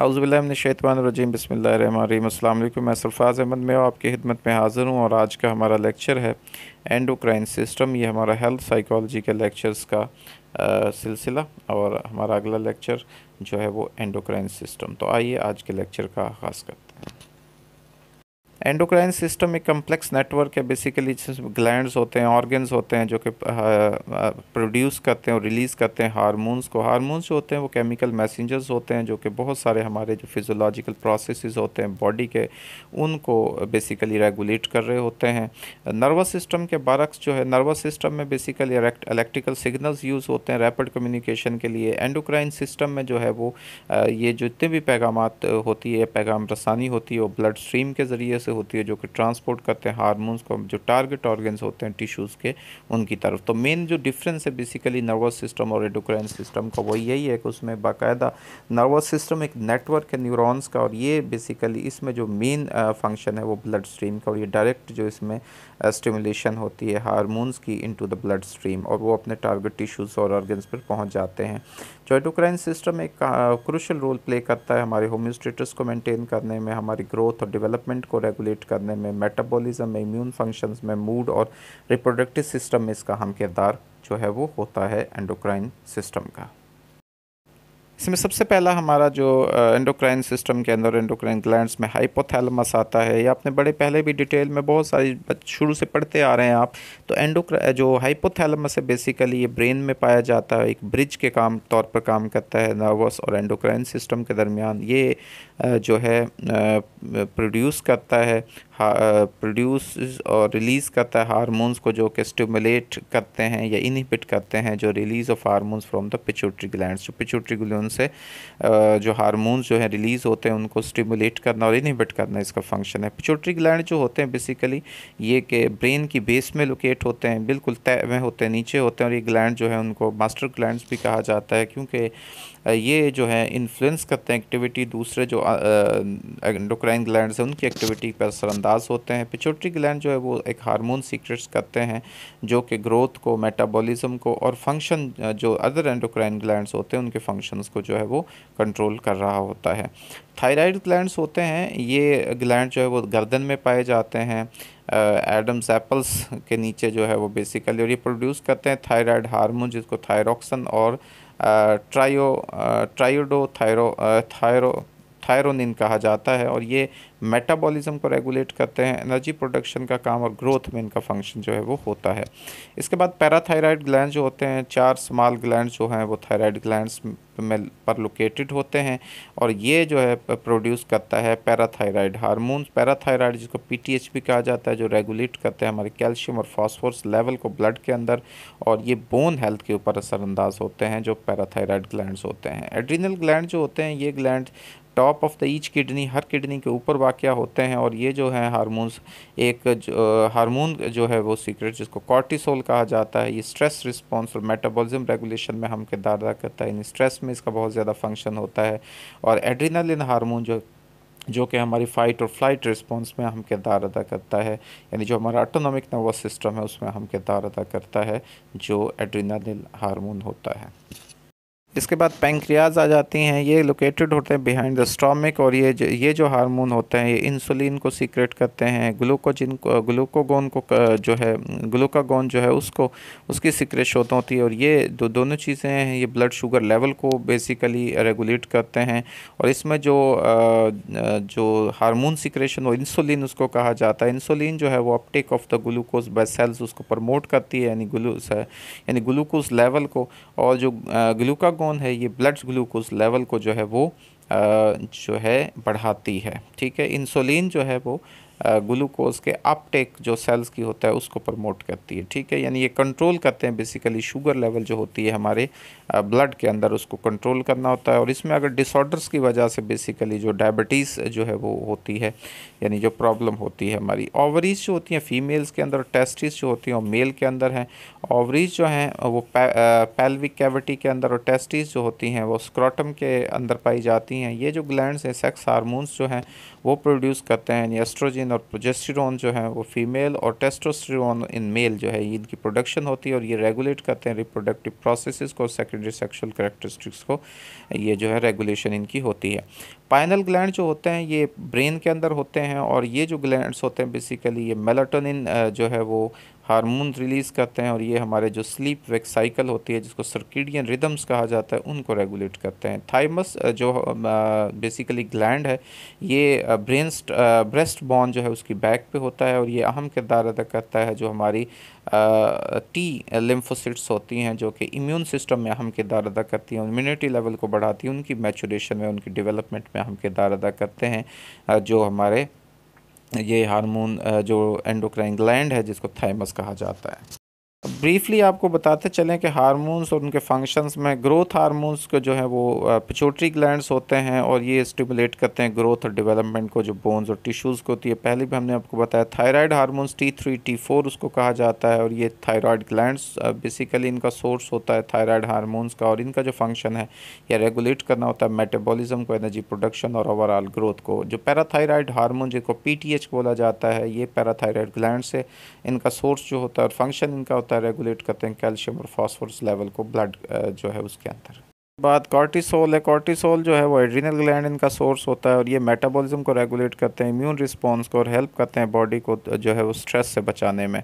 आउज़बिल्लिनशैतवानरजीम बसमीम मैं सरफाज अहमद मैं आपकी खिदमत में हाज़िर हूँ और आज का हमारा लेक्चर है एंडोक्राइन सिस्टम ये हमारा हेल्थ साइकोलॉजी के लेक्चर्स का आ, सिलसिला और हमारा अगला लेक्चर जो है वो एंडोक्राइन सिस्टम तो आइए आज के लेक्चर का आगाज़ करते एंडोक्राइन सिस्टम एक कम्प्लेक्स नेटवर्क है बेसिकली ग्लैंड होते हैं ऑर्गन्स होते हैं जो कि प्रोड्यूस करते हैं और रिलीज़ करते हैं हारमोन्स को हारमोन्स जो होते हैं वो केमिकल मैसेंजर्स होते हैं जो कि बहुत सारे हमारे जो फिजोलॉजिकल प्रोसेस होते हैं बॉडी के उनको बेसिकली रेगुलेट कर रहे होते हैं नर्वस सिस्टम के बारक्स जो है नर्वस सिस्टम में बेसिकली इलेक्ट्रिकल सिग्नल्स यूज़ होते हैं रैपिड कम्युनिकेशन के लिए एंडोक्राइन सिस्टम में जो है वो ये जितने भी पैगाम होती है पैगाम रसानी होती है वो ब्लड स्ट्रीम के ज़रिए से होती है जो कि ट्रांसपोर्ट करते हैं हारमोन्स को जो टारगेट ऑर्गन्स होते हैं टिश्यूज़ के उनकी तरफ तो मेन जो डिफरेंस है बेसिकली नर्वस सिस्टम और एडोक्राइन सिस्टम का वो यही है कि उसमें बाकायदा नर्वस सिस्टम एक नेटवर्क है न्यूरोस का और ये बेसिकली इसमें जो मेन फंक्शन है वो ब्लड स्ट्रीम का और ये डायरेक्ट जो इसमें स्टिमुलेशन होती है हारमोन्स की इन द ब्लड स्ट्रीम और वो अपने टारगेट टिश्यूज़ और ऑर्गन्स पर पहुँच जाते हैं जॉइटोक्राइन सिस्टम एक क्रूशल रोल प्ले करता है हमारे होम्योस्टेटस को मेंटेन करने में हमारी ग्रोथ और डेवलपमेंट को रेगुलेट करने में मेटाबॉलिज्म में इम्यून फंक्शंस में मूड और रिप्रोडक्टिव सिस्टम में इसका हम किरदार जो है वो होता है एंडोक्राइन सिस्टम का इसमें सबसे पहला हमारा जो एंडोक्राइन सिस्टम के अंदर एंडोक्राइन ग्लैंड्स में हाइपोथैलमस आता है या आपने बड़े पहले भी डिटेल में बहुत सारी शुरू से पढ़ते आ रहे हैं आप तो एंडोक्रा जो हाइपोथैलमस है बेसिकली ये ब्रेन में पाया जाता है एक ब्रिज के काम तौर पर काम करता है नर्वस और एंडोक्राइन सिस्टम के दरमियान ये जो है प्रोड्यूस करता है प्रोड्यूस और रिलीज़ करता है हारमोन्स को जो कि स्टिमुलेट करते हैं या इनहिबिट करते हैं जो release of hormones from the pituitary gland जो पिचोट्री ग्लैंड उनसे जो हारमोन जो है रिलीज़ होते हैं उनको स्टिमुलेट करना और इनहिबिट करना इसका फंक्शन है पिचोट्री ग्लैंड जो होते हैं बेसिकली ये कि ब्रेन की बेस में लोकेट होते हैं बिल्कुल तय में होते हैं नीचे होते हैं और ये ग्लैंड जो है उनको मास्टर ग्लैंड भी कहा जाता है क्योंकि ये जो है इन्फ्लुएंस करते हैं एक्टिविटी दूसरे जो एंडोक्राइन ग्लैंड हैं उनकी एक्टिविटी पर असरअंदाज होते हैं पिचोट्री ग्लैंड जो है वो एक हारमोन सीक्रेट्स करते हैं जो कि ग्रोथ को मेटाबॉलिज्म को और फंक्शन जो अदर एंडोक्राइन ग्लैंड्स होते हैं उनके फंक्शंस को जो है वो कंट्रोल कर रहा होता है थायराइड ग्लैंड्स होते हैं ये ग्लैंड जो है वो गर्दन में पाए जाते हैं एडम्स एप्पल्स के नीचे जो है वो बेसिकली और ये प्रोड्यूस करते हैं थायराइड हार्मोन जिसको थायरॉक्सन और tri triiodothyronine कहा जाता है और ये मेटाबॉलिज्म को रेगुलेट करते हैं एनर्जी प्रोडक्शन का काम और ग्रोथ में इनका फंक्शन जो है वो होता है इसके बाद पैराथायराइड ग्लैंड जो होते हैं चार स्मॉल ग्लैंड जो हैं वो थायराइड ग्लैंड में पर लोकेटेड होते हैं और ये जो है प्रोड्यूस करता है पैराथायराइड हारमोन पैराथायराइड जिसको पी भी कहा जाता है जो रेगुलेट करते हैं हमारे कैल्शियम और फॉस्फोरस लेवल को ब्लड के अंदर और ये बोन हेल्थ के ऊपर असरअंदाज होते हैं जो पैराथायराइड ग्लैंड होते हैं एड्रीनल ग्लैंड जो होते हैं ये gland top of the each kidney हर किडनी के ऊपर वाक़ होते हैं और ये जो है हारमोन्स एक हारमोन जो है वो सीक्रेट जिसको कॉर्टिसोल कहा जाता है ये स्ट्रेस रिस्पॉन्स और मेटाबॉलिज्म रेगुलेशन में हम किरदार अदा करता है इन स्ट्रेस में इसका बहुत ज़्यादा फंक्शन होता है और एड्रीनालिन हारमोन जो जो कि हमारी फ़ाइट और फ्लाइट रिस्पॉन्स में हम किरदार अदा करता है यानी जो हमारा ऑटोनॉमिक नर्वस सिस्टम है उसमें हम किरदार अदा करता है जो एड्रीनालिन हारमोन होता है इसके बाद पेंक्रियाज आ जाती हैं ये लोकेटेड होते हैं बिहाइंड द स्टॉमिक और ये जो, ये जो हार्मोन होते हैं ये इंसुलिन को सीक्रेट करते हैं ग्लूकोजिन ग्लूकोगोन को जो है ग्लूकागोन जो है उसको उसकी शोत होती है और ये दो दोनों चीज़ें हैं ये ब्लड शुगर लेवल को बेसिकली रेगुलेट करते हैं और इसमें जो जो हारमोन सिक्रेशन वो इंसुलिन उसको कहा जाता है इंसुलिन जो है वो uptake of the glucose by cells उसको प्रमोट करती है यानी ग्लू यानी ग्लूकोज लेवल को और जो ग्लूकागोन कौन है ये ब्लड ग्लूकोज लेवल को जो है वो जो है बढ़ाती है ठीक है इंसुलिन जो है वो ग्लूकोज के अपटेक जो सेल्स की होता है उसको प्रमोट करती है ठीक है यानी ये कंट्रोल करते हैं बेसिकली शुगर लेवल जो होती है हमारे ब्लड के अंदर उसको कंट्रोल करना होता है और इसमें अगर डिसऑर्डर्स की वजह से बेसिकली जो डायबिटीज़ जो है वो होती है यानी जो प्रॉब्लम होती है हमारी ओवरीज जो होती हैं फीमेल्स के अंदर टेस्टिस जो होती हैं वो मेल के अंदर हैं ओवरीज जो हैं वो पैल्विक कैविटी के अंदर और टेस्टिस जो होती हैं वो स्क्रॉटम के अंदर पाई जाती हैं ये जो ग्लैंड हैं सेक्स हारमोन्स जो हैं वो प्रोड्यूस करते हैं यानी एस्ट्रोजिन प्रोजेस्टाइन और प्रोजेस्टिरॉन जो है वो फीमेल और टेस्टोस्टेरॉन इन मेल जो है इनकी प्रोडक्शन होती है और ये रेगुलेट करते हैं रिप्रोडक्टिव प्रोसेसेस को सेकेंडरी सेक्शुअल करेक्टरिस्टिक्स को ये जो है रेगुलेशन इनकी होती है पाइनल ग्लैंड जो होते हैं ये ब्रेन के अंदर होते हैं और ये जो ग्लैंड होते हैं बेसिकली ये मेलाटोनिन जो है वो हारमोन रिलीज़ करते हैं और ये हमारे जो स्लीप वेक साइकिल होती है जिसको सर्किडियन रिदम्स कहा जाता है उनको रेगुलेट करते हैं थाइमस जो बेसिकली ग्लैंड है ये ब्रेन ब्रेस्ट बॉन जो है उसकी बैक पे होता है और ये अहम किरदार अदा करता है जो हमारी टी लिम्फोसिट्स होती हैं जो कि इम्यून सिस्टम में अहम किरदार अदा करती हैं इम्यूनिटी लेवल को बढ़ाती हैं उनकी मैचुरेशन में उनकी डेवलपमेंट में अहम किरदार अदा करते हैं जो हमारे ये हार्मोन जो एंडोक्राइन ग्लैंड है जिसको थाइमस कहा जाता है ब्रीफली आपको बताते चलें कि हार्मोन्स और उनके फंक्शंस में ग्रोथ हार्मोन्स को जो है वो पिचोट्री ग्लैंड्स होते हैं और ये स्टिमुलेट करते हैं ग्रोथ और डेवलपमेंट को जो बोन्स और टिश्यूज़ को होती है पहले भी हमने आपको बताया thyroid hormones T three T four उसको कहा जाता है और ये थायराइड ग्लैंड्स बेसिकली इनका सोर्स होता है थायराइड हारमोन्स का और इनका जो फंक्शन है यह रेगुलेट करना होता है मेटाबोलिज्म को एनर्जी प्रोडक्शन और ओवरऑल ग्रोथ को जो पैराथायराइड हारमोन जिसको पी बोला जाता है ये पैराथायराइड ग्लैंड से इनका सोर्स जो होता है और फंक्शन इनका होता है है रेगुलेट करते हैं कैल्शियम और फॉस्फोरस लेवल को ब्लड जो है उसके अंदर बाद कॉर्टिसोल है कॉर्टिसोल जो है वो एड्रीनल ग्लैंड इनका सोर्स होता है और ये मेटाबॉलिज्म को रेगुलेट करते हैं इम्यून रिस्पांस को और हेल्प करते हैं बॉडी को जो है वो स्ट्रेस से बचाने में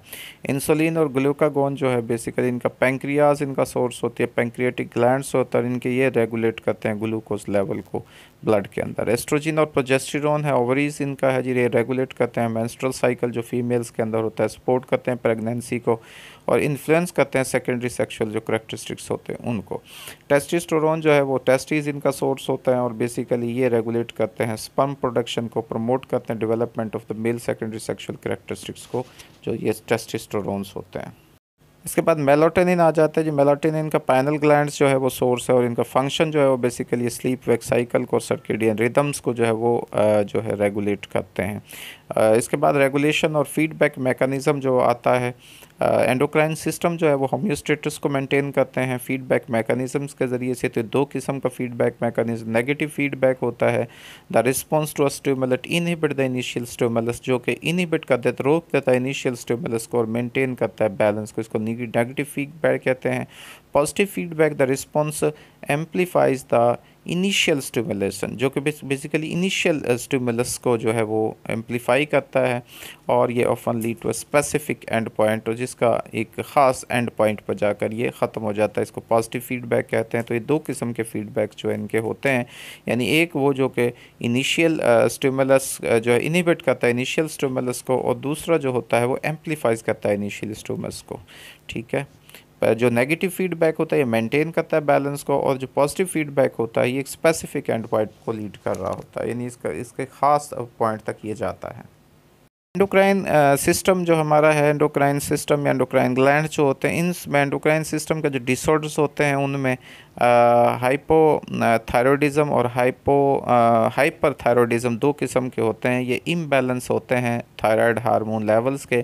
इंसुलिन और ग्लूकागोन जो है बेसिकली इनका पेंक्रियाज इनका सोर्स होती है पेंक्रियाटिक ग्लैंड होता है इनके ये रेगुलेट करते हैं ग्लूकोज लेवल को ब्लड के अंदर एस्ट्रोजिन और प्रोजेस्टिरोन है ओवरीज इनका है जी ये रेगुलेट करते हैं मैंस्ट्रल साइकिल जो फीमेल्स के अंदर होता है सपोर्ट करते हैं प्रेगनेंसी को और इन्फ्लुएंस करते हैं सेकेंडरी सेक्शुअल जो करेक्टरिस्टिक्स होते हैं उनको टेस्टिस्ट टेस्टोस्टेरोन जो है वो टेस्टीज इनका सोर्स होता है और बेसिकली ये रेगुलेट करते हैं स्पर्म प्रोडक्शन को प्रमोट करते हैं development of the male secondary sexual characteristics को जो ये टेस्टोस्टेरोन्स होते हैं इसके बाद मेलाटोनिन आ जाता है जी मेलाटोनिन का पैनल ग्लैंड्स जो है वो सोर्स है और इनका फंक्शन जो है वो बेसिकली स्लीप वेक साइकिल को सर्किडियन रिदम्स को जो है वो जो है रेगुलेट करते हैं इसके बाद रेगुलेशन और फीडबैक मैकेनिज़्म जो आता है एंडोक्राइन सिस्टम जो है वो होम्योस्टेटस को मेंटेन करते हैं फीडबैक मैकेनिज़म्स के ज़रिए से तो दो किस्म का फीडबैक मैकेनिज़्म नेगेटिव फीडबैक होता है the response to a stimulus inhibit the initial stimulus जो कि इनहिबिट कर देता रोक देता है इनिशियल स्टूमुलस को और मेनटेन करता है बैलेंस को इसको नेगेटिव फीडबैक कहते हैं positive feedback the response amplifies the initial stimulation जो कि बेसिकली इनिशियल स्टिमुलस को जो है वो एम्पलीफाई करता है और ये often lead to specific end point और जिसका एक ख़ास एंड पॉइंट पर जाकर ये ख़त्म हो जाता है इसको पॉजिटिव फीडबैक कहते हैं तो ये दो किस्म के फीडबैक जो है इनके होते हैं यानी एक वो जो कि इनिशियल स्टिमुलस uh, uh, जो है इनिबिट करता है इनिशियल स्टिमुलस को और दूसरा जो होता है वो एम्पलीफाइज करता है इनिशियल स्टूमस को ठीक है जो नेगेटिव फीडबैक होता है ये मेंटेन करता है बैलेंस को और जो पॉजिटिव फीडबैक होता है ये एक स्पेसिफिक एंड पॉइंट को लीड कर रहा होता है यानी इसका इसके ख़ास पॉइंट तक ये जाता है एंडोक्राइन सिस्टम जो हमारा है एंडोक्राइन सिस्टम या एंडोक्राइन ग्लैंड जो होते हैं इन एंडोक्राइन सिस्टम का जो डिसऑर्डर्स होते हैं उनमें हाइपो थायरोडिज़म और हाइपो हाइपर थायरोडिज़म दो किस्म के होते हैं ये इम्बेलेंस होते हैं थायराइड हार्मोन लेवल्स के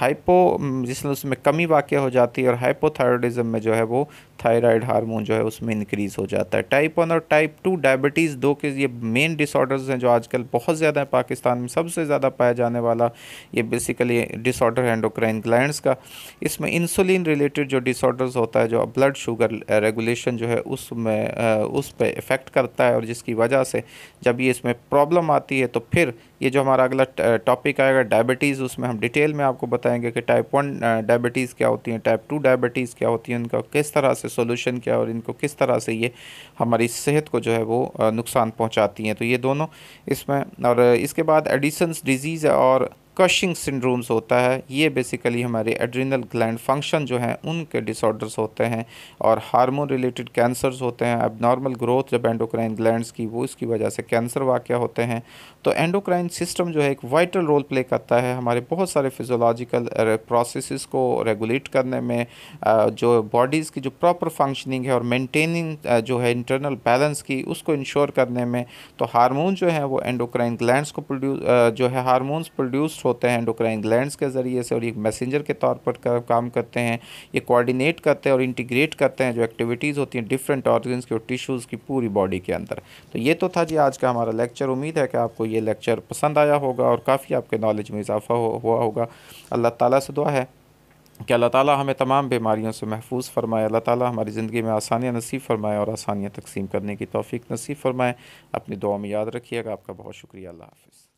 हाइपो जिसमें उसमें कमी वाक़ हो जाती है और हाइपोथायरोडिज़म में जो है वो थायराइड हार्मोन जो है उसमें इंक्रीज़ हो जाता है टाइप वन और टाइप टू डायबिटीज़ दो के ये मेन डिसऑर्डर्स हैं जो आजकल बहुत ज़्यादा है पाकिस्तान में सबसे ज़्यादा पाया जाने वाला ये बेसिकली डिसऑर्डर है एंडोक्राइन ग्लैंड का इसमें इंसुलिन रिलेटेड जो डिसऑर्डर्स होता है जो ब्लड शुगर रेगुलेशन जो है है उसमें उस पर इफ़ेक्ट करता है और जिसकी वजह से जब ये इसमें प्रॉब्लम आती है तो फिर ये जो हमारा अगला टॉपिक आएगा डायबिटीज़ उसमें हम डिटेल में आपको बताएंगे कि टाइप वन डायबिटीज़ क्या होती हैं टाइप टू डायबिटीज़ क्या होती हैं इनका किस तरह से सोल्यूशन क्या और इनको किस तरह से ये हमारी सेहत को जो है वो नुकसान पहुँचाती हैं तो ये दोनों इसमें और इसके बाद एडिसन्स डिजीज़ और कशिंग सिंड्रोम्स होता है ये बेसिकली हमारे एड्रिनल ग्लैंड फंक्शन जो हैं उनके डिसऑर्डर्स होते हैं और हार्मोन रिलेटेड कैंसर्स होते हैं अब नॉर्मल ग्रोथ जब एंडोक्राइन ग्लैंड्स की वो इसकी वजह से कैंसर वाक़ होते हैं तो एंडोक्राइन सिस्टम जो है एक वाइटल रोल प्ले करता है हमारे बहुत सारे फिजोलॉजिकल प्रोसेस को रेगुलेट करने में जो बॉडीज़ की जो प्रॉपर फंक्शनिंग है और मेनटेनिंग जो है इंटरनल बैलेंस की उसको इंश्योर करने में तो हारमोन जो है वो एंडोक्राइन ग्लैंड्स को प्रोड्यू जो है हारमोन्स प्रोड्यूस होते हैं एंडोक्राइन ग्लैंड के ज़रिए से और एक मैसेंजर के तौर पर कर, काम करते हैं ये कोऑर्डिनेट करते हैं और इंटीग्रेट करते हैं जो एक्टिविटीज़ होती हैं डिफरेंट ऑर्गन्स की और टिश्यूज़ की पूरी बॉडी के अंदर तो ये तो था जी आज का हमारा लेक्चर उम्मीद है कि आपको ये लेक्चर पसंद आया होगा और काफ़ी आपके नॉलेज में इजाफा हो, हुआ होगा अल्लाह ताला से दुआ है कि अल्लाह ताला हमें तमाम बीमारियों से महफूज फरमाए अल्लाह ताला हमारी ज़िंदगी में आसानियाँ नसीब फरमाए और आसानियाँ तकसीम करने की तौफीक नसीब फरमाए अपनी दुआ में याद रखिएगा आपका बहुत शुक्रिया अल्लाह हाफिज़